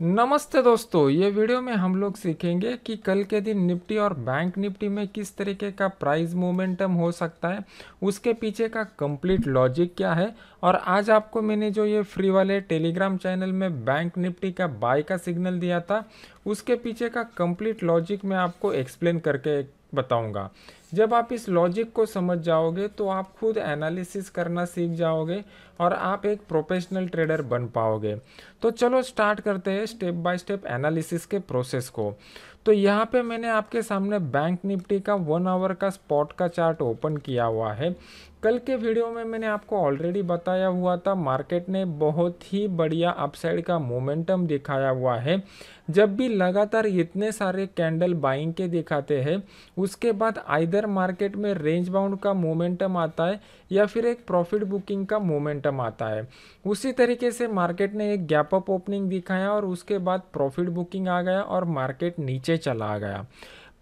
नमस्ते दोस्तों ये वीडियो में हम लोग सीखेंगे कि कल के दिन निफ्टी और बैंक निफ्टी में किस तरीके का प्राइस मोमेंटम हो सकता है उसके पीछे का कंप्लीट लॉजिक क्या है और आज आपको मैंने जो ये फ्री वाले टेलीग्राम चैनल में बैंक निफ्टी का बाय का सिग्नल दिया था उसके पीछे का कंप्लीट लॉजिक मैं आपको एक्सप्लेन करके बताऊंगा जब आप इस लॉजिक को समझ जाओगे तो आप खुद एनालिसिस करना सीख जाओगे और आप एक प्रोफेशनल ट्रेडर बन पाओगे तो चलो स्टार्ट करते हैं स्टेप बाय स्टेप एनालिसिस के प्रोसेस को तो यहाँ पे मैंने आपके सामने बैंक निफ्टी का वन आवर का स्पॉट का चार्ट ओपन किया हुआ है कल के वीडियो में मैंने आपको ऑलरेडी बताया हुआ था मार्केट ने बहुत ही बढ़िया अपसाइड का मोमेंटम दिखाया हुआ है जब भी लगातार इतने सारे कैंडल बाइंग के दिखाते हैं उसके बाद आइधर मार्केट में रेंज बाउंड का मोमेंटम आता है या फिर एक प्रॉफिट बुकिंग का मोमेंटम आता है उसी तरीके से मार्केट ने एक गैप अप ओपनिंग दिखाया और उसके बाद प्रॉफिट बुकिंग आ गया और मार्केट नीचे चला गया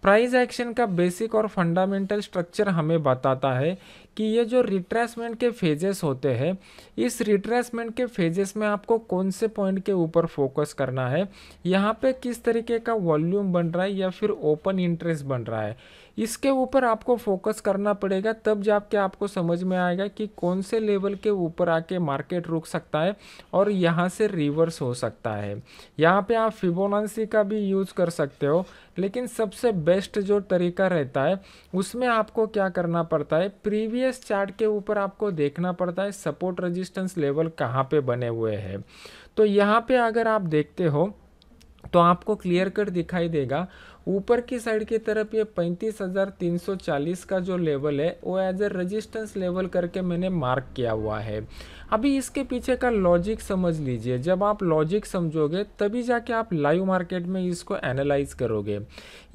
प्राइस एक्शन का बेसिक और फंडामेंटल स्ट्रक्चर हमें बताता है कि ये जो रिट्रेसमेंट के फेजेस होते हैं इस रिट्रेसमेंट के फेजेस में आपको कौन से पॉइंट के ऊपर फोकस करना है यहाँ पे किस तरीके का वॉल्यूम बन रहा है या फिर ओपन इंटरेस्ट बन रहा है इसके ऊपर आपको फोकस करना पड़ेगा तब जाके आपको समझ में आएगा कि कौन से लेवल के ऊपर आके मार्केट रुक सकता है और यहाँ से रिवर्स हो सकता है यहाँ पे आप फिबोनासी का भी यूज़ कर सकते हो लेकिन सबसे बेस्ट जो तरीका रहता है उसमें आपको क्या करना पड़ता है प्रीवियस प्रीवियस चार्ट के ऊपर आपको देखना पड़ता है सपोर्ट रेजिस्टेंस लेवल कहाँ पे बने हुए हैं तो यहाँ पे अगर आप देखते हो तो आपको क्लियर कट दिखाई देगा ऊपर की साइड की तरफ ये 35,340 का जो लेवल है वो एज ए रजिस्टेंस लेवल करके मैंने मार्क किया हुआ है अभी इसके पीछे का लॉजिक समझ लीजिए जब आप लॉजिक समझोगे तभी जाके आप लाइव मार्केट में इसको एनालाइज करोगे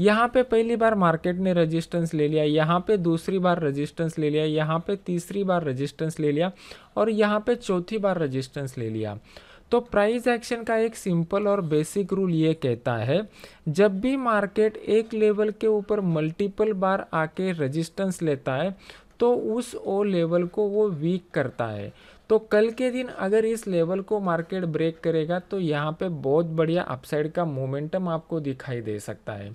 यहाँ पे पहली बार मार्केट ने रजिस्टेंस ले लिया यहाँ पे दूसरी बार रजिस्टेंस ले लिया यहाँ पे तीसरी बार रजिस्टेंस ले लिया और यहाँ पे चौथी बार रजिस्टेंस ले लिया तो प्राइस एक्शन का एक सिंपल और बेसिक रूल ये कहता है जब भी मार्केट एक लेवल के ऊपर मल्टीपल बार आके रेजिस्टेंस लेता है तो उस ओ लेवल को वो वीक करता है तो कल के दिन अगर इस लेवल को मार्केट ब्रेक करेगा तो यहाँ पे बहुत बढ़िया अपसाइड का मोमेंटम आपको दिखाई दे सकता है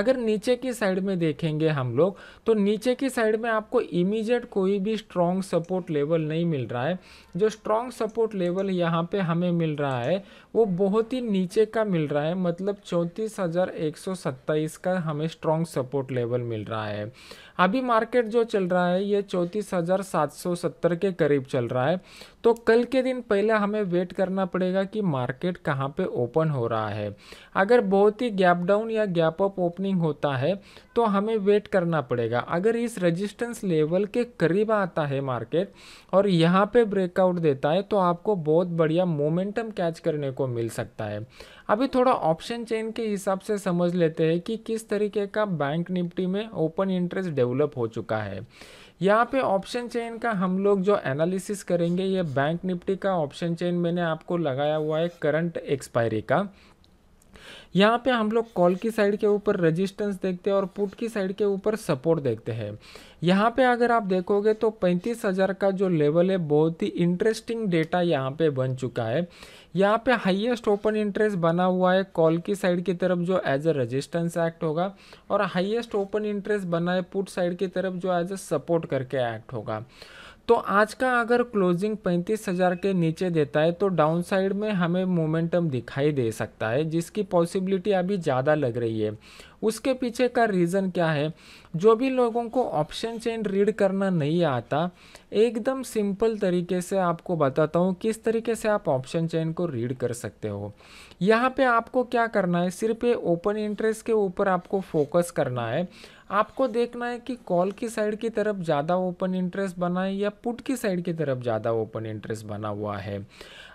अगर नीचे की साइड में देखेंगे हम लोग तो नीचे की साइड में आपको इमीजिएट कोई भी स्ट्रॉन्ग सपोर्ट लेवल नहीं मिल रहा है जो स्ट्रॉन्ग सपोर्ट लेवल यहाँ पे हमें मिल रहा है वो बहुत ही नीचे का मिल रहा है मतलब चौंतीस का हमें स्ट्रॉन्ग सपोर्ट लेवल मिल रहा है अभी मार्केट जो चल रहा है ये चौंतीस हज़ार सात सौ सत्तर के करीब चल रहा है तो कल के दिन पहले हमें वेट करना पड़ेगा कि मार्केट कहाँ पे ओपन हो रहा है अगर बहुत ही गैप डाउन या गैप अप ओपनिंग होता है तो हमें वेट करना पड़ेगा अगर इस रेजिस्टेंस लेवल के करीब आता है मार्केट और यहाँ पे ब्रेकआउट देता है तो आपको बहुत बढ़िया मोमेंटम कैच करने को मिल सकता है अभी थोड़ा ऑप्शन चेन के हिसाब से समझ लेते हैं कि किस तरीके का बैंक निपटी में ओपन इंटरेस्ट डेवलप हो चुका है यहाँ पे ऑप्शन चेन का हम लोग जो एनालिसिस करेंगे ये बैंक निफ्टी का ऑप्शन चेन मैंने आपको लगाया हुआ है करंट एक्सपायरी का यहाँ पे हम लोग कॉल की साइड के ऊपर रजिस्टेंस देखते हैं और पुट की साइड के ऊपर सपोर्ट देखते हैं यहाँ पे अगर आप देखोगे तो पैंतीस हज़ार का जो लेवल है बहुत ही इंटरेस्टिंग डेटा यहाँ पे बन चुका है यहाँ पे हाईएस्ट ओपन इंटरेस्ट बना हुआ है कॉल की साइड की तरफ जो एज अ रजिस्टेंस एक्ट होगा और हाईएस्ट ओपन इंटरेस्ट बना है पुट साइड की तरफ जो एज अ सपोर्ट करके एक्ट होगा तो आज का अगर क्लोजिंग पैंतीस हज़ार के नीचे देता है तो डाउन साइड में हमें मोमेंटम दिखाई दे सकता है जिसकी पॉसिबिलिटी अभी ज़्यादा लग रही है उसके पीछे का रीज़न क्या है जो भी लोगों को ऑप्शन चेन रीड करना नहीं आता एकदम सिंपल तरीके से आपको बताता हूँ किस तरीके से आप ऑप्शन चेन को रीड कर सकते हो यहाँ पे आपको क्या करना है सिर्फ ये ओपन इंटरेस्ट के ऊपर आपको फोकस करना है आपको देखना है कि कॉल की साइड की तरफ ज़्यादा ओपन इंटरेस्ट बना है या पुट की साइड की तरफ ज़्यादा ओपन इंटरेस्ट बना हुआ है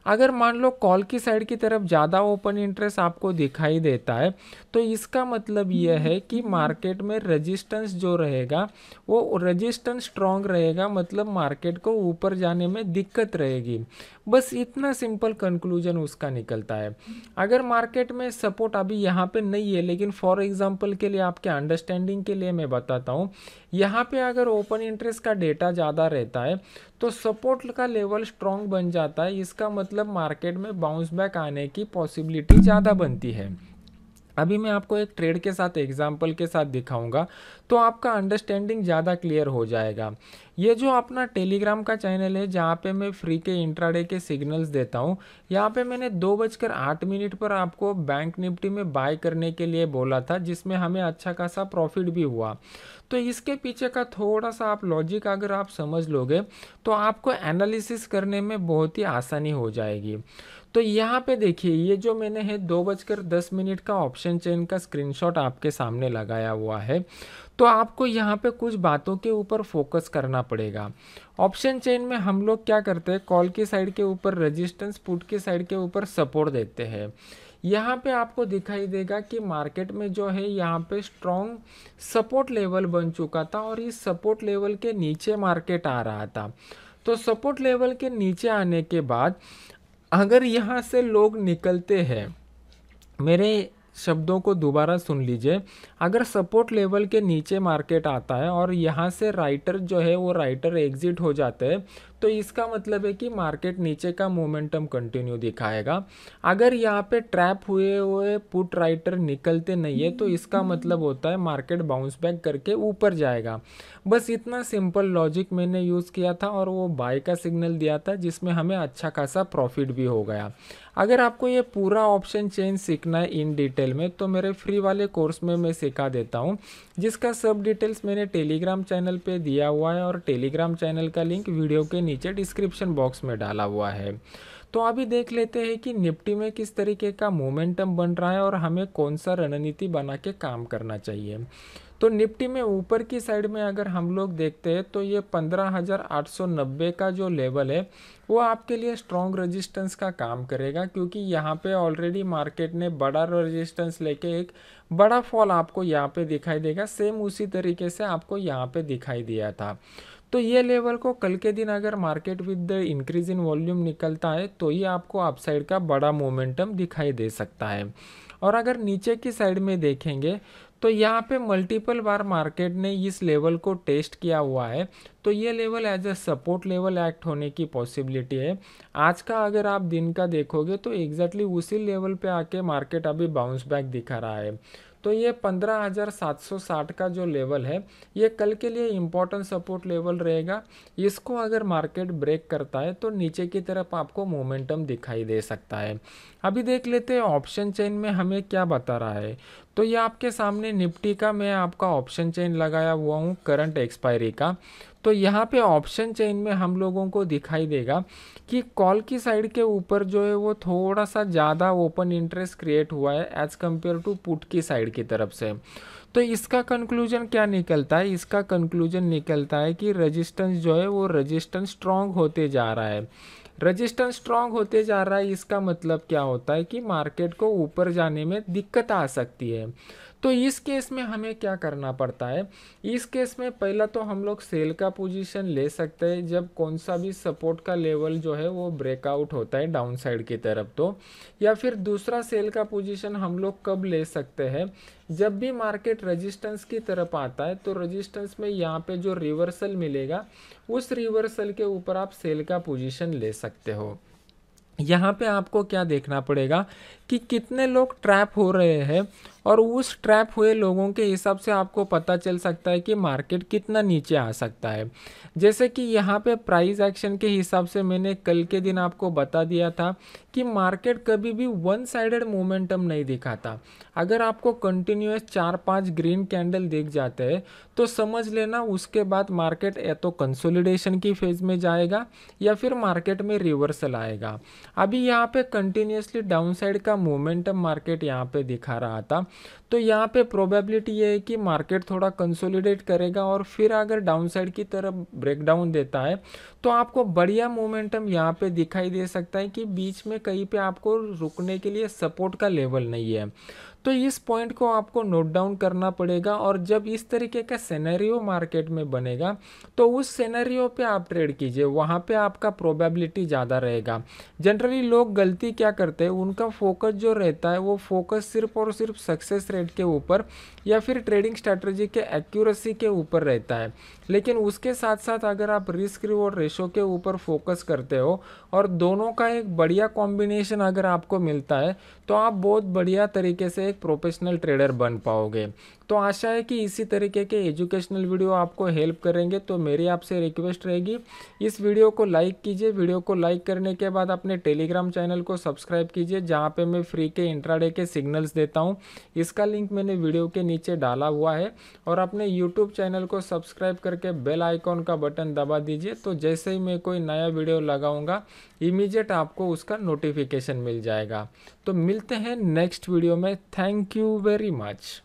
अगर मान लो कॉल की साइड की तरफ ज़्यादा ओपन इंटरेस्ट आपको दिखाई देता है तो इसका मतलब यह है कि हम्म। मार्केट में रजिस्टेंस जो रहेगा वो रजिस्टेंस स्ट्रांग रहेगा मतलब मार्केट को ऊपर जाने में दिक्कत रहेगी बस इतना सिंपल कंक्लूजन उसका निकलता है अगर मार्केट में सपोर्ट अभी यहाँ पे नहीं है लेकिन फॉर एग्जांपल के लिए आपके अंडरस्टैंडिंग के लिए मैं बताता हूँ यहाँ पे अगर ओपन इंटरेस्ट का डेटा ज़्यादा रहता है तो सपोर्ट का लेवल स्ट्रॉन्ग बन जाता है इसका मतलब मार्केट में बाउंस बैक आने की पॉसिबिलिटी ज़्यादा बनती है अभी मैं आपको एक ट्रेड के साथ एग्जाम्पल के साथ दिखाऊंगा तो आपका अंडरस्टैंडिंग ज़्यादा क्लियर हो जाएगा ये जो अपना टेलीग्राम का चैनल है जहाँ पे मैं फ्री के इंट्राडे के सिग्नल्स देता हूँ यहाँ पे मैंने दो बजकर आठ मिनट पर आपको बैंक निफ्टी में बाय करने के लिए बोला था जिसमें हमें अच्छा खासा प्रॉफिट भी हुआ तो इसके पीछे का थोड़ा सा आप लॉजिक अगर आप समझ लोगे तो आपको एनालिसिस करने में बहुत ही आसानी हो जाएगी तो यहाँ पे देखिए ये जो मैंने है दो बजकर दस मिनट का ऑप्शन चेन का स्क्रीनशॉट आपके सामने लगाया हुआ है तो आपको यहाँ पे कुछ बातों के ऊपर फोकस करना पड़ेगा ऑप्शन चेन में हम लोग क्या करते हैं कॉल की साइड के ऊपर रेजिस्टेंस पुट की साइड के ऊपर सपोर्ट देते हैं यहाँ पे आपको दिखाई देगा कि मार्केट में जो है यहाँ पे स्ट्रॉन्ग सपोर्ट लेवल बन चुका था और इस सपोर्ट लेवल के नीचे मार्केट आ रहा था तो सपोर्ट लेवल के नीचे आने के बाद अगर यहाँ से लोग निकलते हैं मेरे शब्दों को दोबारा सुन लीजिए अगर सपोर्ट लेवल के नीचे मार्केट आता है और यहाँ से राइटर जो है वो राइटर एग्जिट हो जाते हैं तो इसका मतलब है कि मार्केट नीचे का मोमेंटम कंटिन्यू दिखाएगा अगर यहाँ पे ट्रैप हुए हुए पुट राइटर निकलते नहीं है तो इसका मतलब होता है मार्केट बाउंस बैक करके ऊपर जाएगा बस इतना सिंपल लॉजिक मैंने यूज़ किया था और वो बाय का सिग्नल दिया था जिसमें हमें अच्छा खासा प्रॉफिट भी हो गया अगर आपको ये पूरा ऑप्शन चेन सीखना है इन डिटेल में तो मेरे फ्री वाले कोर्स में मैं सिखा देता हूँ जिसका सब डिटेल्स मैंने टेलीग्राम चैनल पे दिया हुआ है और टेलीग्राम चैनल का लिंक वीडियो के नीचे डिस्क्रिप्शन बॉक्स में डाला हुआ है तो अभी देख लेते हैं कि निफ्टी में किस तरीके का मोमेंटम बन रहा है और हमें कौन सा रणनीति बना के काम करना चाहिए तो निफ्टी में ऊपर की साइड में अगर हम लोग देखते हैं तो ये 15,890 का जो लेवल है वो आपके लिए स्ट्रॉन्ग रेजिस्टेंस का काम करेगा क्योंकि यहाँ पे ऑलरेडी मार्केट ने बड़ा रेजिस्टेंस लेके एक बड़ा फॉल आपको यहाँ पे दिखाई देगा सेम उसी तरीके से आपको यहाँ पे दिखाई दिया था तो ये लेवल को कल के दिन अगर market with the increase in volume निकलता है तो ये आपको अपसाइड का बड़ा मोमेंटम दिखाई दे सकता है और अगर नीचे की साइड में देखेंगे तो यहाँ पे मल्टीपल बार मार्केट ने इस लेवल को टेस्ट किया हुआ है तो ये level as a support level act होने की पॉसिबिलिटी है आज का अगर आप दिन का देखोगे तो एग्जैक्टली exactly उसी लेवल पे आके मार्केट अभी बाउंस बैक दिखा रहा है तो ये 15,760 का जो लेवल है ये कल के लिए इम्पोर्टेंट सपोर्ट लेवल रहेगा इसको अगर मार्केट ब्रेक करता है तो नीचे की तरफ आपको मोमेंटम दिखाई दे सकता है अभी देख लेते हैं ऑप्शन चेन में हमें क्या बता रहा है तो ये आपके सामने निफ्टी का मैं आपका ऑप्शन चेन लगाया हुआ हूँ करंट एक्सपायरी का तो यहाँ पे ऑप्शन चेन में हम लोगों को दिखाई देगा कि कॉल की साइड के ऊपर जो है वो थोड़ा सा ज़्यादा ओपन इंटरेस्ट क्रिएट हुआ है एज़ कम्पेयर टू पुट की साइड की तरफ से तो इसका कंक्लूजन क्या निकलता है इसका कंक्लूजन निकलता है कि रजिस्टेंस जो है वो रजिस्टेंस स्ट्रांग होते जा रहा है रजिस्टेंस स्ट्रांग होते जा रहा है इसका मतलब क्या होता है कि मार्केट को ऊपर जाने में दिक्कत आ सकती है तो इस केस में हमें क्या करना पड़ता है इस केस में पहला तो हम लोग सेल का पोजीशन ले सकते हैं जब कौन सा भी सपोर्ट का लेवल जो है वो ब्रेकआउट होता है डाउन साइड की तरफ तो या फिर दूसरा सेल का पोजीशन हम लोग कब ले सकते हैं जब भी मार्केट रजिस्टेंस की तरफ आता है तो रजिस्टेंस में यहाँ पे जो रिवर्सल मिलेगा उस रिवर्सल के ऊपर आप सेल का पोजिशन ले सकते हो यहाँ पे आपको क्या देखना पड़ेगा कि कितने लोग ट्रैप हो रहे हैं और उस ट्रैप हुए लोगों के हिसाब से आपको पता चल सकता है कि मार्केट कितना नीचे आ सकता है जैसे कि यहाँ पे प्राइस एक्शन के हिसाब से मैंने कल के दिन आपको बता दिया था कि मार्केट कभी भी वन साइडेड मोमेंटम नहीं दिखाता अगर आपको कंटिन्यूस चार पाँच ग्रीन कैंडल दिख जाते हैं तो समझ लेना उसके बाद मार्केट या तो कंसोलिडेशन की फेज़ में जाएगा या फिर मार्केट में रिवर्सल आएगा अभी यहाँ पे कंटिन्यूसली साइड का मोमेंटम मार्केट यहाँ पे दिखा रहा था तो यहाँ पे प्रोबेबिलिटी ये है कि मार्केट थोड़ा कंसोलिडेट करेगा और फिर अगर डाउनसाइड की तरफ ब्रेकडाउन देता है तो आपको बढ़िया मोमेंटम यहाँ पे दिखाई दे सकता है कि बीच में कहीं पे आपको रुकने के लिए सपोर्ट का लेवल नहीं है तो इस पॉइंट को आपको नोट डाउन करना पड़ेगा और जब इस तरीके का सेनेरियो मार्केट में बनेगा तो उस सेनेरियो पे आप ट्रेड कीजिए वहाँ पे आपका प्रोबेबिलिटी ज़्यादा रहेगा जनरली लोग गलती क्या करते हैं उनका फोकस जो रहता है वो फोकस सिर्फ और सिर्फ सक्सेस रेट के ऊपर या फिर ट्रेडिंग स्ट्रेटजी के एक्यूरेसी के ऊपर रहता है लेकिन उसके साथ साथ अगर आप रिस्क रिवॉर्ड रेशो के ऊपर फोकस करते हो और दोनों का एक बढ़िया कॉम्बिनेशन अगर आपको मिलता है तो आप बहुत बढ़िया तरीके से एक प्रोफेशनल ट्रेडर बन पाओगे तो आशा है कि इसी तरीके के एजुकेशनल वीडियो आपको हेल्प करेंगे तो मेरी आपसे रिक्वेस्ट रहेगी इस वीडियो को लाइक कीजिए वीडियो को लाइक करने के बाद अपने टेलीग्राम चैनल को सब्सक्राइब कीजिए जहाँ पे मैं फ्री के इंट्राडे के सिग्नल्स देता हूँ इसका लिंक मैंने वीडियो के नीचे डाला हुआ है और अपने यूट्यूब चैनल को सब्सक्राइब करके बेल आइकॉन का बटन दबा दीजिए तो जैसे ही मैं कोई नया वीडियो लगाऊँगा इमीजिएट आपको उसका नोटिफिकेशन मिल जाएगा तो मिलते हैं नेक्स्ट वीडियो में थैंक यू वेरी मच